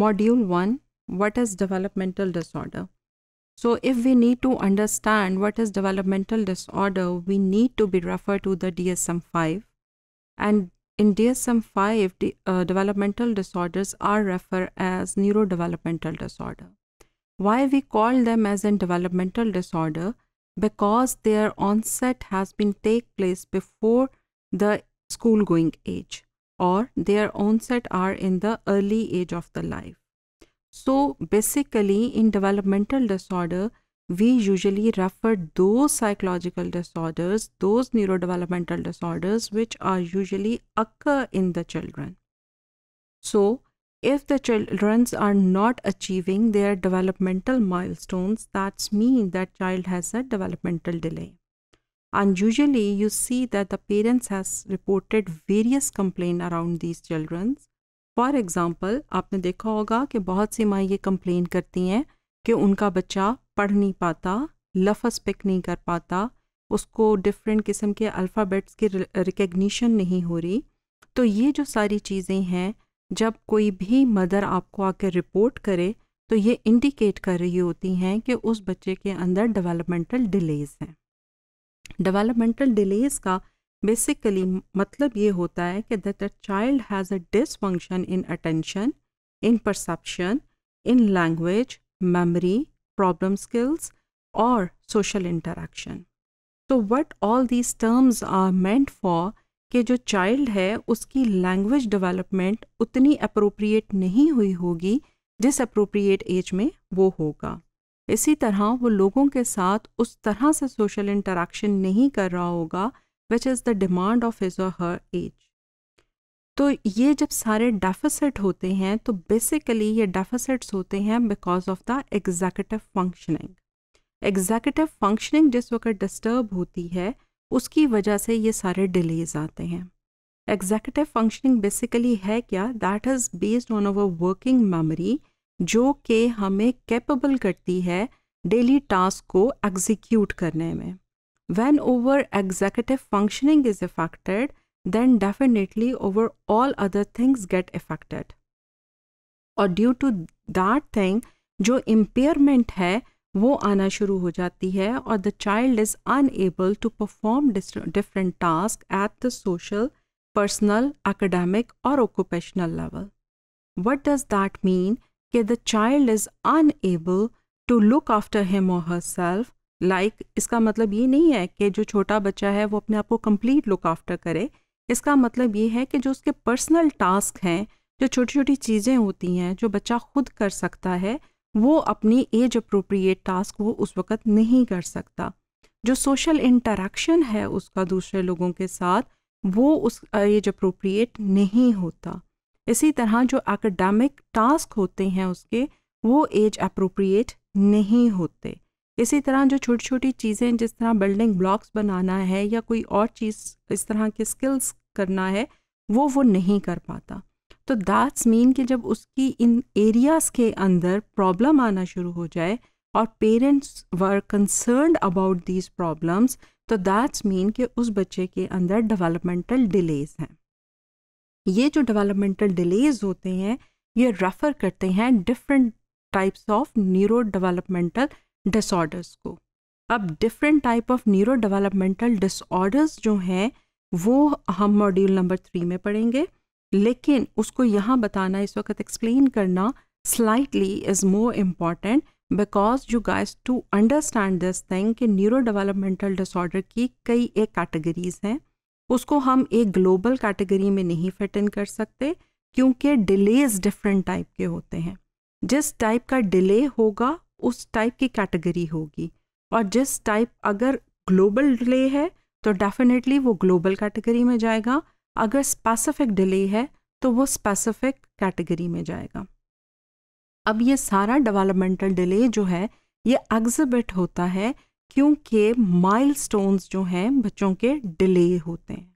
Module 1 What is developmental disorder? So, if we need to understand what is developmental disorder, we need to be referred to the DSM 5. And in DSM 5, uh, developmental disorders are referred as neurodevelopmental disorder. Why we call them as in developmental disorder? Because their onset has been take place before the school going age or their onset are in the early age of the life. So basically in developmental disorder, we usually refer those psychological disorders, those neurodevelopmental disorders which are usually occur in the children. So if the childrens are not achieving their developmental milestones, that means that child has a developmental delay. and usually you see that the parents has reported various complaint around these children for example आपने देखा होगा कि बहुत सी माँ ये complain करती हैं कि उनका बच्चा पढ़ नहीं पाता लफ्ज़ पिक नहीं कर पाता उसको डिफरेंट किस्म के अल्फ़ाबेट्स की रिकग्निशन नहीं हो रही तो ये जो सारी चीज़ें हैं जब कोई भी मदर आपको आकर रिपोर्ट करे तो ये इंडिकेट कर रही होती हैं कि उस बच्चे के अंदर डेवलपमेंटल डिलेज़ हैं डेवलपमेंटल डिलेज का बेसिकली मतलब ये होता है कि that a child has a dysfunction in attention in perception in language memory problem skills और सोशल इंटरेक्शन तो what all these terms are meant for कि जो चाइल्ड है उसकी लैंग्वेज डेवलपमेंट उतनी अप्रोप्रिएट नहीं हुई होगी जिस अप्रोप्रिएट एज में वो होगा इसी तरह वो लोगों के साथ उस तरह से सोशल इंटरेक्शन नहीं कर रहा होगा which is the demand of his और हर एज तो ये जब सारे डेफिसिट होते हैं तो बेसिकली ये डेफिसिट्स होते हैं because of the executive functioning executive functioning जिस वक्त डिस्टर्ब होती है उसकी वजह से ये सारे डिलेज आते हैं एग्जैक्टिव फंक्शनिंग बेसिकली है क्या that is based on our working memory जो कि हमें कैपेबल करती है डेली टास्क को एग्जीक्यूट करने में when our executive functioning is affected then definitely overall other things get affected और ड्यू टू दैट थिंग जो इम्पेयरमेंट है वो आना शुरू हो जाती है और the child is unable to perform different task at the social personal academic और occupational level what does that mean कि the child is unable to look after him और हर सेल्फ लाइक इसका मतलब ये नहीं है कि जो छोटा बच्चा है वो अपने आप को कम्प्लीट लुक आफ्टर करे इसका मतलब ये है कि जो उसके पर्सनल टास्क हैं जो छोटी छोटी चीज़ें होती हैं जो बच्चा खुद कर सकता है वो अपनी एज अप्रोप्रिएट टास्क वो उस वक़्त नहीं कर सकता जो सोशल इंटरेक्शन है उसका दूसरे लोगों के साथ वो उस एज अप्रोप्रिएट नहीं होता इसी तरह जो एकेडमिक टास्क होते हैं उसके वो एज अप्रोप्रिएट नहीं होते इसी तरह जो छोटी छोटी चीज़ें जिस तरह बिल्डिंग ब्लॉक्स बनाना है या कोई और चीज़ इस तरह के स्किल्स करना है वो वो नहीं कर पाता तो दैट्स मीन कि जब उसकी इन एरियाज़ के अंदर प्रॉब्लम आना शुरू हो जाए और parents were concern about these problems तो दैट्स मीन कि उस बच्चे के अंदर डेवलपमेंटल डिलेज़ हैं ये जो डेवलपमेंटल डिलेज होते हैं ये रेफ़र करते हैं different types of neurodevelopmental disorders को अब different type of neurodevelopmental disorders जो हैं वो हम मॉड्यूल नंबर थ्री में पढ़ेंगे लेकिन उसको यहाँ बताना इस वक्त एक्सप्लेन करना slightly is more important because you guys to understand this thing कि न्यूरो डेवलपमेंटल डिसऑर्डर की कई एक कैटेगरीज हैं उसको हम एक ग्लोबल कैटेगरी में नहीं फिट इन कर सकते क्योंकि डिलेज डिफरेंट टाइप के होते हैं जिस टाइप का डिले होगा उस टाइप की कैटेगरी होगी और जिस टाइप अगर ग्लोबल डिले है तो डेफिनेटली वो ग्लोबल कैटेगरी में जाएगा अगर स्पेसिफिक डिले है तो वो स्पेसिफिक कैटेगरी में जाएगा अब ये सारा डेवलपमेंटल डिले जो है ये एग्जिबिट होता है क्योंकि माइलस्टोन्स जो हैं बच्चों के डिले होते हैं